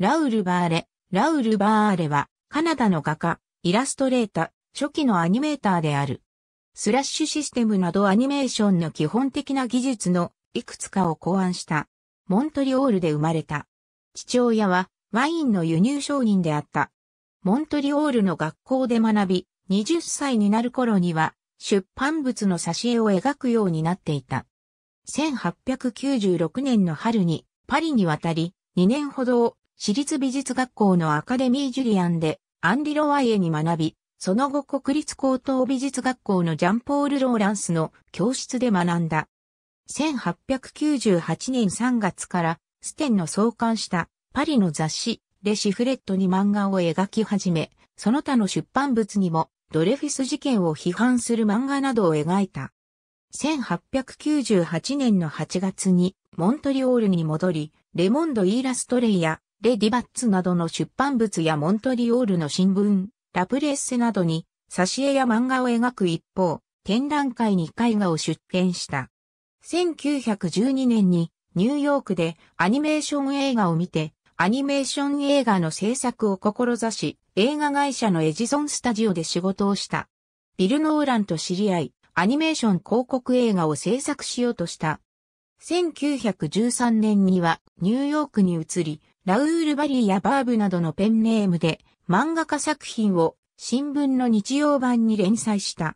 ラウル・バーレ。ラウル・バーレは、カナダの画家、イラストレータ、ー、初期のアニメーターである。スラッシュシステムなどアニメーションの基本的な技術のいくつかを考案した。モントリオールで生まれた。父親はワインの輸入商人であった。モントリオールの学校で学び、20歳になる頃には出版物の挿絵を描くようになっていた。1896年の春にパリに渡り、2年ほどを私立美術学校のアカデミージュリアンでアンリ・ロワイエに学び、その後国立高等美術学校のジャンポール・ローランスの教室で学んだ。1898年3月からステンの創刊したパリの雑誌レシフレットに漫画を描き始め、その他の出版物にもドレフィス事件を批判する漫画などを描いた。1898年の8月にモントリオールに戻り、レモンド・イーラストレイやレディバッツなどの出版物やモントリオールの新聞、ラプレッセなどに、挿絵や漫画を描く一方、展覧会に絵画を出展した。1912年にニューヨークでアニメーション映画を見て、アニメーション映画の制作を志し、映画会社のエジソンスタジオで仕事をした。ビル・ノーランと知り合い、アニメーション広告映画を制作しようとした。1913年にはニューヨークに移り、ラウール・バリーやバーブなどのペンネームで漫画家作品を新聞の日曜版に連載した。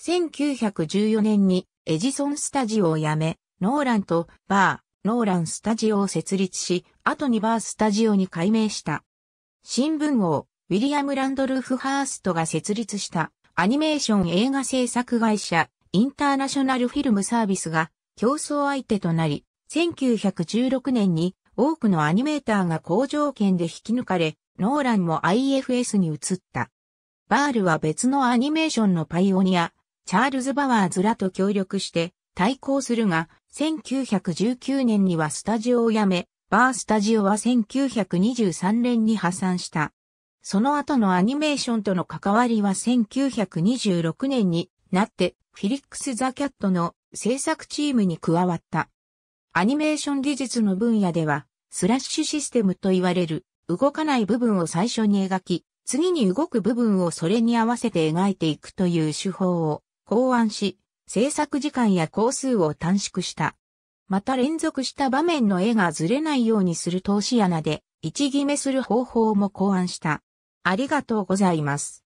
1914年にエジソンスタジオを辞め、ノーランとバー、ノーランスタジオを設立し、後にバースタジオに改名した。新聞王、ウィリアム・ランドルフ・ハーストが設立したアニメーション映画制作会社、インターナショナルフィルムサービスが競争相手となり、1916年に多くのアニメーターが好条件で引き抜かれ、ノーランも IFS に移った。バールは別のアニメーションのパイオニア、チャールズ・バワーズらと協力して対抗するが、1919年にはスタジオを辞め、バースタジオは1923年に破産した。その後のアニメーションとの関わりは1926年になって、フィリックス・ザ・キャットの制作チームに加わった。アニメーション技術の分野では、スラッシュシステムと言われる、動かない部分を最初に描き、次に動く部分をそれに合わせて描いていくという手法を考案し、制作時間や工数を短縮した。また連続した場面の絵がずれないようにする投資穴で、位置決めする方法も考案した。ありがとうございます。